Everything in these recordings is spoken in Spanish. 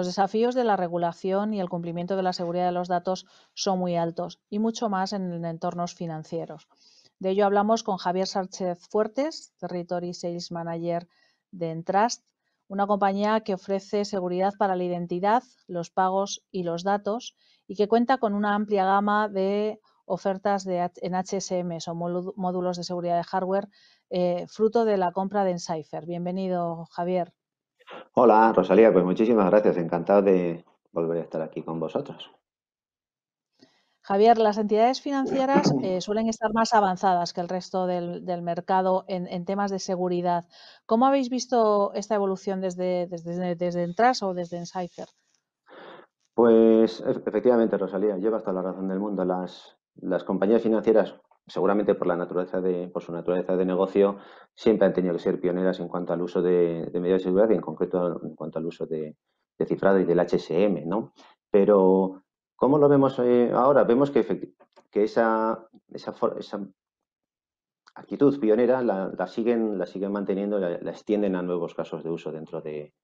Los desafíos de la regulación y el cumplimiento de la seguridad de los datos son muy altos y mucho más en entornos financieros. De ello hablamos con Javier Sánchez Fuertes, Territory Sales Manager de Entrust, una compañía que ofrece seguridad para la identidad, los pagos y los datos y que cuenta con una amplia gama de ofertas de, en HSM, son módulos de seguridad de hardware, eh, fruto de la compra de Encypher. Bienvenido, Javier. Hola, Rosalía, pues muchísimas gracias, encantado de volver a estar aquí con vosotros. Javier, las entidades financieras eh, suelen estar más avanzadas que el resto del, mercado en, temas de seguridad. ¿Cómo habéis visto esta evolución desde, desde, Entras o desde Encipher? Pues e-, efectivamente, Rosalía, lleva hasta la razón del mundo. Las, las compañías financieras seguramente por su naturaleza de negocio, siempre han tenido que ser pioneras en cuanto al uso de, medios de seguridad y en concreto en cuanto al uso de, cifrado y del HSM, Pero, ¿cómo lo vemos eh, ahora? Vemos que, esa, actitud pionera la, siguen, la siguen manteniendo, la, extienden a nuevos casos de uso dentro de,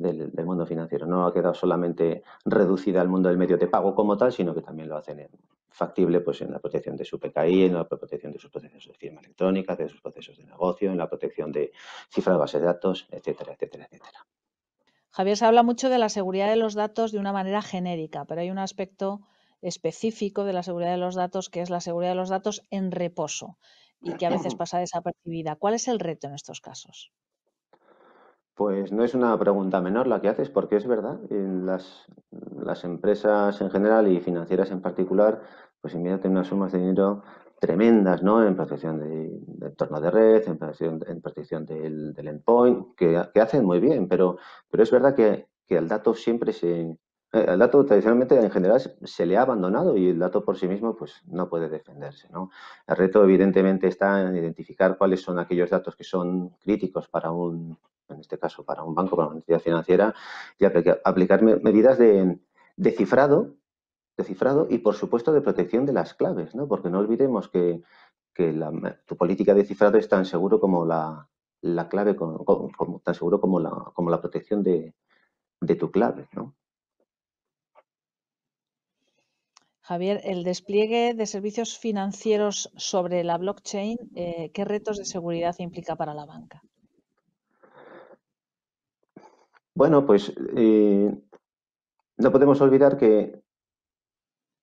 del, mundo financiero. No ha quedado solamente reducida al mundo del medio de pago como tal, sino que también lo hacen factible pues, en la protección de su PKI, en la protección de sus procesos de firma electrónica, de sus procesos de negocio, en la protección de cifras de bases de datos, etcétera, etcétera, etcétera. Javier, se habla mucho de la seguridad de los datos de una manera genérica, pero hay un aspecto específico de la seguridad de los datos que es la seguridad de los datos en reposo y que a veces pasa desapercibida. ¿Cuál es el reto en estos casos? Pues no es una pregunta menor la que haces, porque es verdad, en las, empresas en general y financieras en particular, pues invierten unas sumas de dinero tremendas, ¿no? En protección de, entorno de red, en protección, en del, endpoint, que, hacen muy bien, pero, pero es verdad que, que dato siempre se, eh, el dato tradicionalmente en general se le ha abandonado y el dato por sí mismo pues no puede defenderse. ¿no? El reto evidentemente está en identificar cuáles son aquellos datos que son críticos para un, en este caso para un banco, para una entidad financiera y aplicar, medidas de, de cifrado y por supuesto de protección de las claves, ¿no? porque no olvidemos que, la, tu política de cifrado es tan seguro como la, clave, como tan seguro como la, como la protección de, de tu clave. ¿no? Javier, el despliegue de servicios financieros sobre la blockchain, eh, ¿qué retos de seguridad implica para la banca? Bueno, pues eh, no podemos olvidar que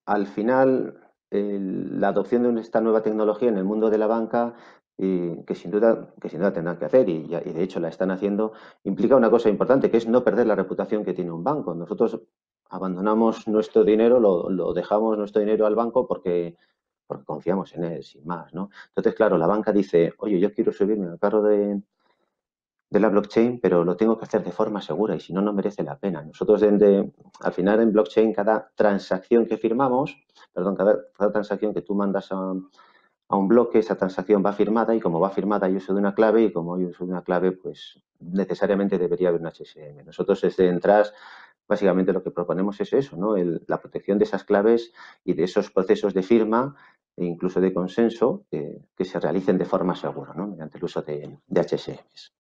al final la adopción de esta nueva tecnología en el mundo de la banca y eh, que sin duda que sin duda tendrán que hacer y, y, de hecho la están haciendo implica una cosa importante que es no perder la reputación que tiene un banco nosotros abandonamos nuestro dinero, lo, dejamos nuestro dinero al banco porque, confiamos en él, sin más, ¿no? Entonces, claro, la banca dice, oye, yo quiero subirme al carro de, la blockchain, pero lo tengo que hacer de forma segura y si no, no merece la pena. Nosotros, al final, en blockchain, cada transacción que firmamos, perdón, cada, transacción que tú mandas a, un bloque, esa transacción va firmada y como va firmada yo uso de una clave y como yo uso de una clave, pues necesariamente debería haber un HSM. Nosotros desde Entras básicamente lo que proponemos es eso, ¿no? la protección de esas claves y de esos procesos de firma e incluso de consenso que se realicen de forma segura, ¿no? Mediante el uso de, HSM. HSMs.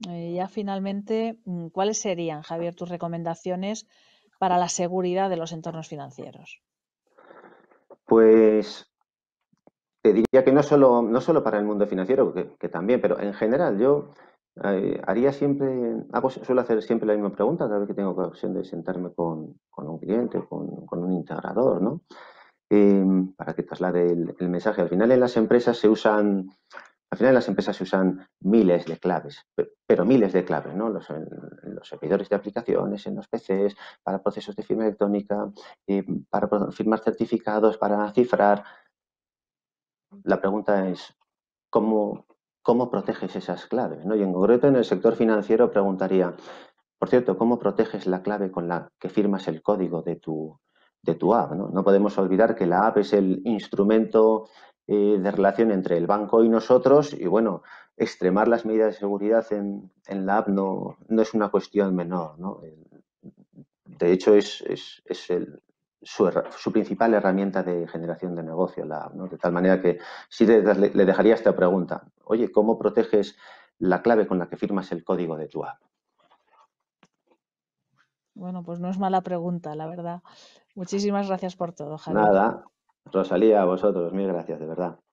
Y ya finalmente, mm, ¿cuáles serían, Javier, tus recomendaciones para la seguridad de los entornos financieros? Pues te diría que no solo, no solo para el mundo financiero, que, que también, pero en general yo eh, haría siempre, suelo hacer siempre la misma pregunta cada vez que tengo ocasión de sentarme con, un cliente, con, un integrador, ¿no? Em, para que traslade el, mensaje. Al final en las empresas se usan, al final en las empresas se usan miles de claves, pero, miles de claves, ¿no? en, los servidores de aplicaciones, en los PCs, para procesos de firma electrónica, eh, para firmar certificados, para cifrar. La pregunta es, ¿cómo, cómo proteges esas claves. Y en concreto en el sector financiero preguntaría, por cierto, ¿cómo proteges la clave con la que firmas el código de tu, de tu app? ¿no? podemos olvidar que la app es el instrumento eh, de relación entre el banco y nosotros y bueno, extremar las medidas de seguridad en, la app no, no, es una cuestión menor. De hecho, es el, su, principal herramienta de generación de negocio, de tal manera que sí le, dejaría esta pregunta. Oye, ¿cómo proteges la clave con la que firmas el código de tu app? Bueno, pues no es mala pregunta, la verdad. Muchísimas gracias por todo, Javier. Nada, Rosalía, a vosotros, mil gracias, de verdad.